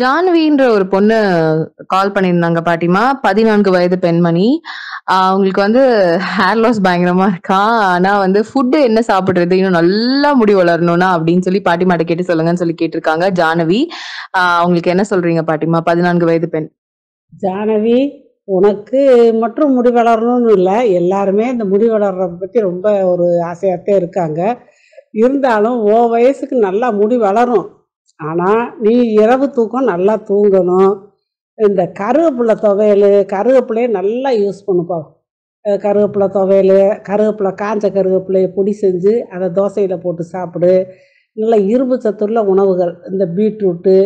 ஜான்வின்ற ஒரு பொண்ணு கால் பண்ணியிருந்தாங்க பாட்டிமா பதினான்கு வயது பெண்மணி அவங்களுக்கு வந்து ஹேர் லாஸ் பயங்கரமா இருக்கா ஆனா வந்து ஃபுட்டு என்ன சாப்பிடுறது இன்னும் நல்லா முடி வளரணும்னா அப்படின்னு சொல்லி பாட்டிமாட்ட கேட்டு சொல்லுங்கன்னு சொல்லி கேட்டிருக்காங்க ஜானவி அவங்களுக்கு என்ன சொல்றீங்க பாட்டிமா பதினான்கு வயது பெண் ஜானவி உனக்கு மற்றும் முடி வளரணும்னு இல்லை எல்லாருமே இந்த முடி வளர்ற பற்றி ரொம்ப ஒரு ஆசையாகத்தே இருக்காங்க இருந்தாலும் ஓ வயசுக்கு நல்லா முடி வளரும் ஆனால் நீ இரவு தூக்கம் நல்லா தூங்கணும் இந்த கருவேப்பிலை துவையல் கருவேப்பிலையே நல்லா யூஸ் பண்ணுப்பா கருவேப்பிலை துவையல் கருவேப்பில காஞ்ச கருவேப்பிலையை பொடி செஞ்சு அதை தோசையில் போட்டு சாப்பிடு நல்லா இரும்பு சத்துள்ள உணவுகள் இந்த பீட்ரூட்டு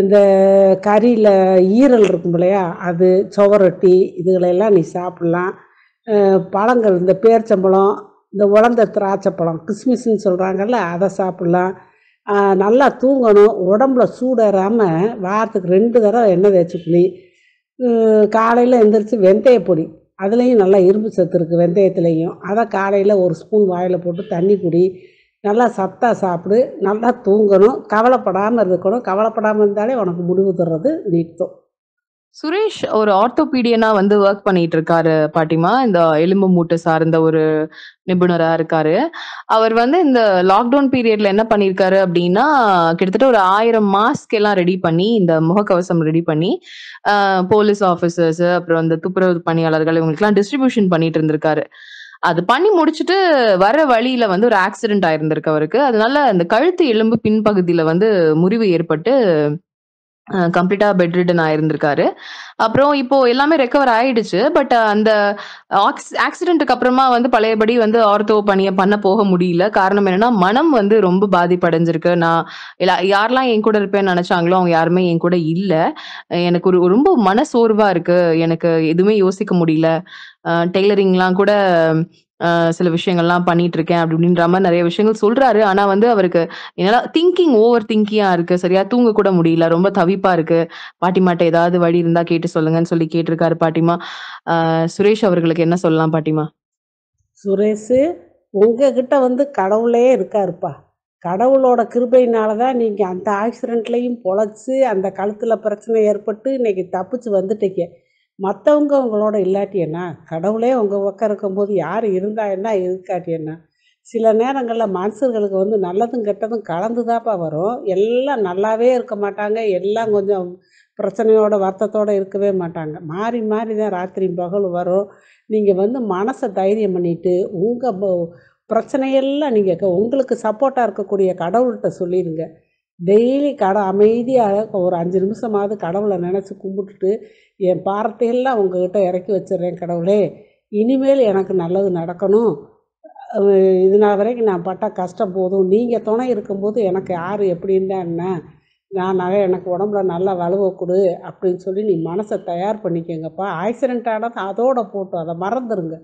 இந்த கறியில் ஈரல் இருக்கும் இல்லையா அது சுவரொட்டி இதுகளையெல்லாம் நீ சாப்பிட்லாம் பழங்கள் இந்த பேர்ச்சம்பழம் இந்த உலர்ந்த திராட்சை பழம் கிஸ்மிஸ்ன்னு சொல்கிறாங்கல்ல அதை சாப்பிட்லாம் நல்லா தூங்கணும் உடம்புல சூடேறாமல் வாரத்துக்கு ரெண்டு தடவை எண்ணெய் தேய்ச்சி புளி காலையில் எந்திரிச்சு வெந்தய பொடி அதுலேயும் நல்லா இரும்பு சத்து இருக்குது வெந்தயத்துலேயும் அதை காலையில் ஒரு ஸ்பூன் வாயில் போட்டு தண்ணி குடி நல்லா சத்தாக சாப்பிடு நல்லா தூங்கணும் கவலைப்படாமல் இருக்கணும் கவலைப்படாமல் இருந்தாலே உனக்கு முடிவு தர்றது நீட்டும் சுரேஷ் ஒரு ஆர்த்தோபீடியனா வந்து ஒர்க் பண்ணிட்டு இருக்காரு பாட்டிமா இந்த எலும்பு மூட்டை சார்ந்த ஒரு நிபுணரா இருக்காரு அவர் வந்து இந்த லாக்டவுன் பீரியட்ல என்ன பண்ணிருக்காரு அப்படின்னா கிட்டத்தட்ட ஒரு ஆயிரம் மாஸ்க் எல்லாம் ரெடி பண்ணி இந்த முகக்கவசம் ரெடி பண்ணி போலீஸ் ஆஃபீஸர்ஸ் அப்புறம் இந்த துப்புரவு பணியாளர்கள் இவங்களுக்குலாம் டிஸ்ட்ரிபியூஷன் பண்ணிட்டு இருந்திருக்காரு அது பண்ணி முடிச்சுட்டு வர வழியில வந்து ஒரு ஆக்சிடென்ட் ஆயிருந்திருக்கு அவருக்கு அதனால அந்த கழுத்து எலும்பு பின்பகுதியில வந்து முறிவு ஏற்பட்டு கம்ப்ளீட்டா பெட் ரிட்டன் ஆயிருந்திருக்காரு அப்புறம் இப்போ எல்லாமே ரெக்கவர் ஆயிடுச்சு பட் அந்த ஆக்சிடென்ட்டுக்கு அப்புறமா வந்து பழையபடி வந்து ஆர்த்தோ பணியை பண்ண போக முடியல காரணம் என்னன்னா மனம் வந்து ரொம்ப பாதிப்படைஞ்சிருக்கு நான் யாரெல்லாம் என் கூட இருப்பேன்னு நினைச்சாங்களோ அவங்க யாருமே என் கூட இல்லை எனக்கு ஒரு ரொம்ப மன சோர்வா இருக்கு எனக்கு எதுவுமே யோசிக்க முடியல டெய்லரிங்லாம் கூட சில விஷயங்கள்லாம் பண்ணிட்டுருக்கேன். அப்படி அப்படின்ற மாதிரி நிறைய விஷயங்கள் சொல்றாரு. ஆனா வந்து அவருக்கு என்னால திங்கிங் ஓவர் திங்கிங்கா இருக்கு. சரியா தூங்க கூட முடியல. ரொம்ப தவிப்பா இருக்கு. பாட்டிமாட்ட ஏதாவது வழி இருந்தா கேட்டு சொல்லுங்கன்னு சொல்லி கேட்டிருக்காரு பாட்டிமா. சுரேஷ் அவர்களுக்கு என்ன சொல்லலாம் பாட்டிமா? சுரேஷு, உங்ககிட்ட வந்து கடவுளே இருக்காருப்பா. கடவுளோட கிருபையினாலதான் தான் நீங்க அந்த ஆக்சிடென்ட்லயும் பொழைச்சு அந்த கழுத்துல பிரச்சனை ஏற்பட்டு, இன்னைக்கு தப்பிச்சு வந்துட்டீங்க. மற்றவங்க உங்களோட இல்லாட்டி என்ன கடவுளே உங்கள் பக்கம் இருக்கும்போது யார் இருந்தா என்ன இருக்காட்டி என்ன சில நேரங்களில் மனுஷர்களுக்கு வந்து நல்லதும் கெட்டதும் கலந்து தான்ப்பா வரும் எல்லாம் நல்லாவே இருக்க மாட்டாங்க எல்லாம் கொஞ்சம் பிரச்சனையோட வருத்தத்தோடு இருக்கவே மாட்டாங்க மாறி மாறி தான் ராத்திரி பகல் வரும் நீங்கள் வந்து மனசை தைரியம் பண்ணிவிட்டு உங்கள் பிரச்சனையெல்லாம் நீங்கள் உங்களுக்கு சப்போர்ட்டாக இருக்கக்கூடிய கடவுள்கிட்ட சொல்லிடுங்க டெய்லி கடை அமைதியாக ஒரு அஞ்சு நிமிஷமாவது கடவுளை நினச்சி கும்பிட்டுட்டு என் பாரத்தையெல்லாம் உங்கக்கிட்ட இறக்கி வச்சிடுறேன் கடவுளே இனிமேல் எனக்கு நல்லது நடக்கணும் இதனால் வரைக்கும் நான் பட்ட கஷ்டம் போதும் நீங்கள் துணை இருக்கும்போது எனக்கு யார் எப்படின்னா என்ன நான் நகை எனக்கு உடம்புல நல்லா வலுவை கொடு அப்படின்னு சொல்லி நீ மனசை தயார் பண்ணிக்கங்கப்பா ஆக்சிடெண்ட் ஆனது அதோடு போட்டோம் அதை மறந்துடுங்க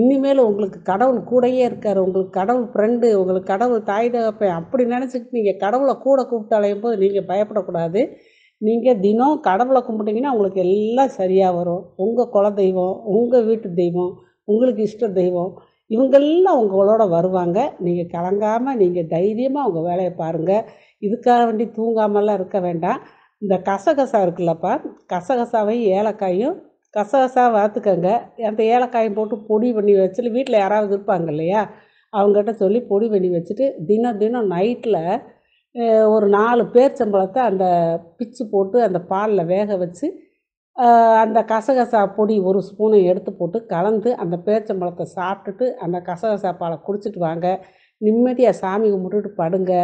இனிமேல் உங்களுக்கு கடவுள் கூடயே இருக்கார் உங்களுக்கு கடவுள் ஃப்ரெண்டு உங்களுக்கு கடவுள் தாய் தகப்பை அப்படி நினச்சிக்கிட்டு நீங்கள் கடவுளை கூட கூப்பிட்டாலையும் போது நீங்கள் பயப்படக்கூடாது நீங்கள் தினம் கடவுளை கும்பிட்டிங்கன்னா உங்களுக்கு எல்லாம் சரியாக வரும் உங்கள் குல தெய்வம் உங்கள் வீட்டு தெய்வம் உங்களுக்கு இஷ்ட தெய்வம் இவங்கெல்லாம் உங்களோட வருவாங்க நீங்கள் கலங்காமல் நீங்கள் தைரியமாக உங்கள் வேலையை பாருங்கள் இதுக்காக வேண்டி தூங்காமலாம் இருக்க வேண்டாம் இந்த கசகசா இருக்குல்லப்பா கசகசாவையும் ஏலக்காயும் கசகசா வறுத்துக்கங்க அந்த ஏலக்காயும் போட்டு பொடி பண்ணி வச்சுட்டு வீட்டில் யாராவது இருப்பாங்க இல்லையா அவங்ககிட்ட சொல்லி பொடி பண்ணி வச்சுட்டு தினம் தினம் நைட்டில் ஒரு நாலு பேர்ச்சம்பழத்தை அந்த பிச்சு போட்டு அந்த பாலில் வேக வச்சு அந்த கசகசா பொடி ஒரு ஸ்பூனை எடுத்து போட்டு கலந்து அந்த பேர்ச்சம்பழத்தை சாப்பிட்டுட்டு அந்த கசகசா பாலை குடிச்சிட்டு வாங்க நிம்மதியாக சாமி கும்பிட்டுட்டு படுங்க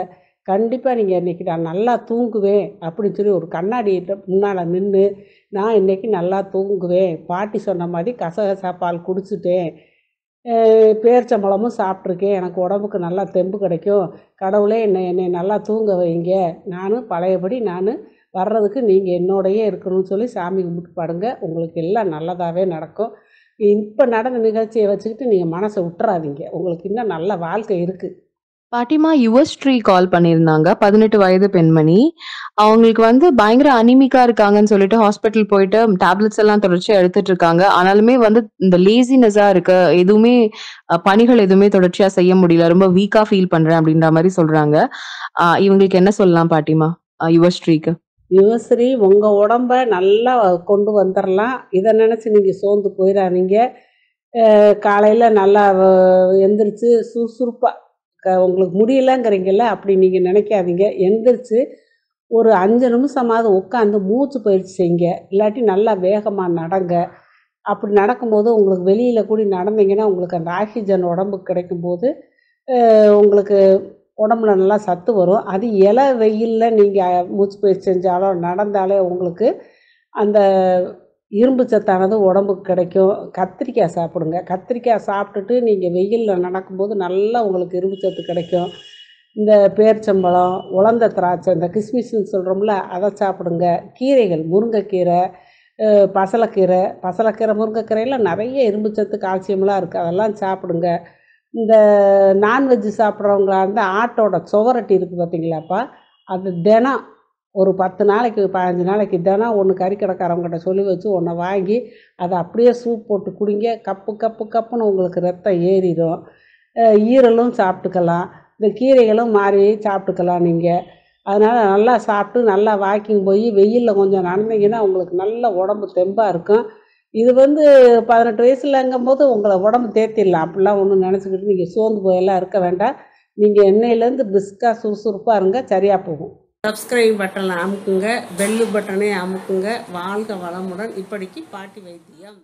கண்டிப்பாக நீங்கள் இன்றைக்கி நான் நல்லா தூங்குவேன் அப்படின்னு சொல்லி ஒரு கண்ணாடியிட்ட முன்னால் நின்று நான் இன்றைக்கி நல்லா தூங்குவேன் பாட்டி சொன்ன மாதிரி கசகசா பால் குடிச்சிட்டேன் பேரிச்சம்பழமும் சாப்பிட்ருக்கேன் எனக்கு உடம்புக்கு நல்லா தெம்பு கிடைக்கும் கடவுளே என்னை என்னை நல்லா தூங்க வைங்க நானும் பழையபடி நான் வர்றதுக்கு நீங்கள் என்னோடையே இருக்கணும்னு சொல்லி சாமி கும்பிட்டு பாடுங்க உங்களுக்கு எல்லாம் நல்லதாகவே நடக்கும் இப்போ நடந்த நிகழ்ச்சியை வச்சுக்கிட்டு நீங்கள் மனசை விட்டுறாதீங்க உங்களுக்கு இன்னும் நல்ல வாழ்க்கை இருக்குது பாட்டிமா யுஎஸ்ட்ரி கால் பண்ணியிருந்தாங்க பதினெட்டு வயது பெண்மணி அவங்களுக்கு வந்து பயங்கர அனிமிக்கா இருக்காங்கன்னு சொல்லிட்டு ஹாஸ்பிட்டல் போயிட்டு டேப்லெட்ஸ் எல்லாம் தொடர்ச்சி எடுத்துட்டு இருக்காங்க ஆனாலுமே வந்து இந்த லேசினஸா இருக்கு எதுவுமே பணிகள் எதுவுமே தொடர்ச்சியா செய்ய முடியல ரொம்ப வீக்கா ஃபீல் பண்றேன் அப்படின்ற மாதிரி சொல்றாங்க இவங்களுக்கு என்ன சொல்லலாம் பாட்டிமா யுவஸ்ரீக்கு யுவஸ்ரீ உங்க உடம்ப நல்லா கொண்டு வந்துடலாம் இதை நினைச்சு நீங்க சோர்ந்து போயிடாதீங்க காலையில் நல்லா எந்திரிச்சு சுறுசுறுப்பாக க உங்களுக்கு முடியலங்கிறீங்கல்ல அப்படி நீங்கள் நினைக்காதீங்க எந்திரிச்சு ஒரு அஞ்சு நிமிஷமாவது உட்காந்து மூச்சு பயிற்சி செய்யுங்க இல்லாட்டி நல்லா வேகமாக நடங்க அப்படி நடக்கும்போது உங்களுக்கு வெளியில் கூடி நடந்தீங்கன்னா உங்களுக்கு அந்த ஆக்சிஜன் உடம்பு கிடைக்கும்போது உங்களுக்கு உடம்புல நல்லா சத்து வரும் அது இலை வெயிலில் நீங்கள் மூச்சு பயிற்சி செஞ்சாலோ நடந்தாலே உங்களுக்கு அந்த இரும்பு சத்தானது உடம்புக்கு கிடைக்கும் கத்திரிக்காய் சாப்பிடுங்க கத்திரிக்காய் சாப்பிட்டுட்டு நீங்கள் வெயிலில் நடக்கும்போது நல்லா உங்களுக்கு இரும்பு சத்து கிடைக்கும் இந்த பேர்ச்சம்பழம் உலந்த திராட்சை இந்த கிஸ்மிஸ்ன்னு சொல்கிறோம்ல அதை சாப்பிடுங்க கீரைகள் முருங்கைக்கீரை பசலைக்கீரை பசலைக்கீரை முருங்கைக்கீரையில் நிறைய இரும்பு சத்து கால்சியம்லாம் இருக்குது அதெல்லாம் சாப்பிடுங்க இந்த நான்வெஜ் சாப்பிட்றவங்களா இருந்தால் ஆட்டோட சுவரட்டி இருக்குது பார்த்தீங்களாப்பா அது தினம் ஒரு பத்து நாளைக்கு பதினஞ்சு நாளைக்கு தினா ஒன்று கிடக்காரவங்ககிட்ட சொல்லி வச்சு ஒன்றை வாங்கி அதை அப்படியே சூப் போட்டு குடிங்க கப்பு கப்பு கப்புன்னு உங்களுக்கு ரத்தம் ஏறிடும் ஈரலும் சாப்பிட்டுக்கலாம் இந்த கீரைகளும் மாறி சாப்பிட்டுக்கலாம் நீங்கள் அதனால் நல்லா சாப்பிட்டு நல்லா வாக்கிங் போய் வெயிலில் கொஞ்சம் நடந்தீங்கன்னா உங்களுக்கு நல்ல உடம்பு தெம்பாக இருக்கும் இது வந்து பதினெட்டு வயசுலங்கும் போது உங்களை உடம்பு தேத்திடலாம் அப்படிலாம் ஒன்றும் நினச்சிக்கிட்டு நீங்கள் சோர்ந்து போயெல்லாம் இருக்க வேண்டாம் நீங்கள் எண்ணெயிலேருந்து பிஸ்காக சுறுசுறுப்பாக இருங்க சரியாக போகும் சப்ஸ்கிரைப் பட்டனை அமுக்குங்க பெல்லு பட்டனை அமுக்குங்க வாழ்க வளமுடன் இப்படிக்கு பாட்டி வைத்தியம்